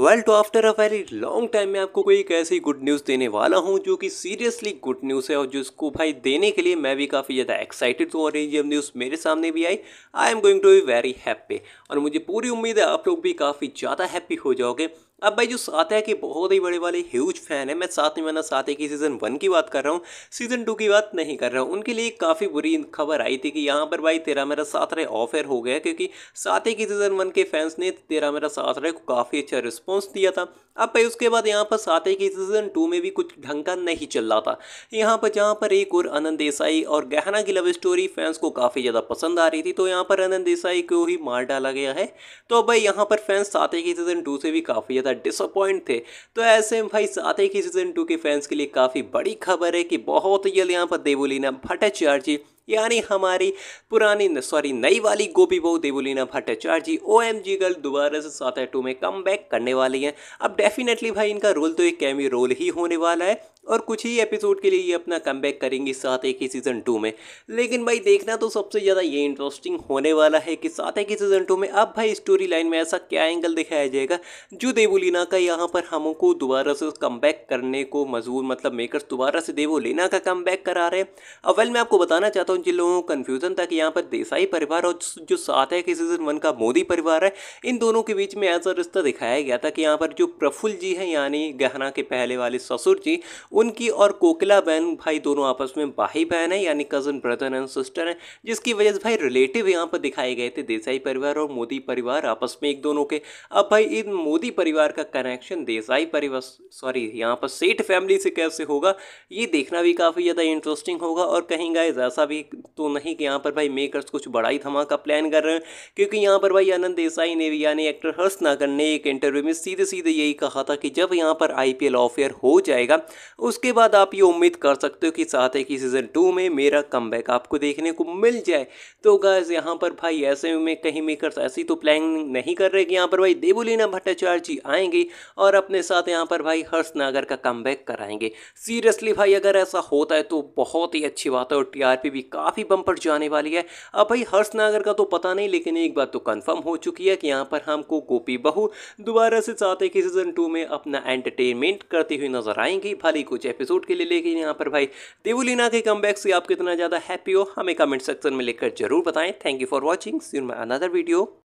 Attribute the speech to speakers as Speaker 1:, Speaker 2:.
Speaker 1: well to after a very long time में आपको कोई एक ऐसी गुड न्यूज़ देने वाला हूँ जो कि सीरियसली गुड न्यूज़ है और जिसको भाई देने के लिए मैं भी काफ़ी ज़्यादा एक्साइटेड हूँ और ये जब न्यूज़ मेरे सामने भी आई I am going to be very happy और मुझे पूरी उम्मीद है आप लोग भी काफ़ी ज़्यादा हैप्पी हो जाओगे अब भाई जो साथ है कि बहुत ही बड़े वाले ह्यूज फैन है मैं साथ में मैंने साथ की सीज़न वन की बात कर रहा हूँ सीज़न टू की बात नहीं कर रहा हूँ उनके लिए काफ़ी बुरी खबर आई थी कि यहाँ पर भाई तेरा मेरा साथ रहे ऑफर हो गया क्योंकि साथ की सीज़न वन के फैंस ने तेरा मेरा साथ रहे को काफ़ी अच्छा रिस्पॉन्स दिया था अब भाई उसके बाद यहाँ पर साथ ही सीज़न टू में भी कुछ ढंग का नहीं चल रहा था यहाँ पर जहाँ पर एक और आनंद देसाई और गहना की लव स्टोरी फैंस को काफ़ी ज़्यादा पसंद आ रही थी तो यहाँ पर आनंद देसाई को ही मार डाला गया है तो भाई यहाँ पर फैंस साथ ही सीज़न टू से भी काफ़ी ज़्यादा डिसअपॉइंट थे तो ऐसे में भाई साथ ही सीज़न टू के फैंस के लिए काफ़ी बड़ी खबर है कि बहुत जल्द यहाँ पर देवोलीना भट्टाचार्य यानी हमारी पुरानी सॉरी नई वाली गोपी बहू Devoleena Bhattacharya ji O M G girl दोबारा से सात टू में कम बैक करने वाली हैं अब डेफिनेटली भाई इनका रोल तो एक कैमी रोल ही होने वाला है और कुछ ही एपिसोड के लिए ये अपना कम बैक करेंगी साथ एक ही सीज़न टू में लेकिन भाई देखना तो सबसे ज़्यादा ये इंटरेस्टिंग होने वाला है कि साथ एक ही सीज़न टू में अब भाई स्टोरी लाइन में ऐसा क्या एंगल दिखाया जाएगा जो देवोलीना का यहाँ पर हमको दोबारा से कम करने को मजबूर मतलब मेकर्स दोबारा से देवोलीना का कम करा रहे हैं अब वेल मैं आपको बताना चाहता हूँ था तो जिन लोगों को कन्फ्यूजन था कि यहाँ पर देसाई परिवार और जो साथ है कि सीजन वन का मोदी परिवार है इन दोनों के बीच में ऐसा रिश्ता दिखाया गया था कि यहाँ पर जो प्रफुल्ल जी हैं यानी गहना के पहले वाले ससुर जी उनकी और कोकिला बहन भाई दोनों आपस में भाई बहन है यानी कज़न ब्रदर एंड सिस्टर हैं जिसकी वजह से भाई रिलेटिव यहाँ पर दिखाए गए थे देसाई परिवार और मोदी परिवार आपस में एक दोनों के अब भाई इन मोदी परिवार का कनेक्शन देसाई परिवार सॉरी यहाँ पर सेठ फैमिली से कैसे होगा ये देखना भी काफ़ी ज़्यादा इंटरेस्टिंग होगा और कहीं गाइज ऐसा भी तो नहीं कि यहाँ पर भाई मेकर्स कुछ बड़ा ही धमाका प्लान कर रहे हैं क्योंकि यहाँ पर भाई आनंद देसाई ने यानी एक्टर हर्ष नागर ने एक इंटरव्यू में सीधे सीधे यही कहा था कि जब यहाँ पर आई पी ऑफेयर हो जाएगा उसके बाद आप ये उम्मीद कर सकते हो कि साथ ही कि सीज़न टू में मेरा कम आपको देखने को मिल जाए तो गैस यहाँ पर भाई ऐसे में कहीं मेकर्स ऐसी तो प्लानिंग नहीं कर रहे कि यहाँ पर भाई देवुलीना भट्टाचार्य जी आएंगे और अपने साथ यहाँ पर भाई हर्ष नागर का कम कराएंगे सीरियसली भाई अगर ऐसा होता है तो बहुत ही अच्छी बात है और टीआरपी भी काफ़ी बम पर जाने वाली है अब भाई हर्षनागर का तो पता नहीं लेकिन एक बात तो कन्फर्म हो चुकी है कि यहाँ पर हमको गोपी बहू दोबारा से चाहते कि सीजन टू में अपना एंटरटेनमेंट करती हुई नजर आएंगी भली कुछ एपिसोड के लिए लेकिन यहाँ पर भाई देवलीना के कम से आप कितना ज़्यादा हैप्पी हो हमें कमेंट सेक्शन में लिखकर जरूर बताएं thank you for watching see my another video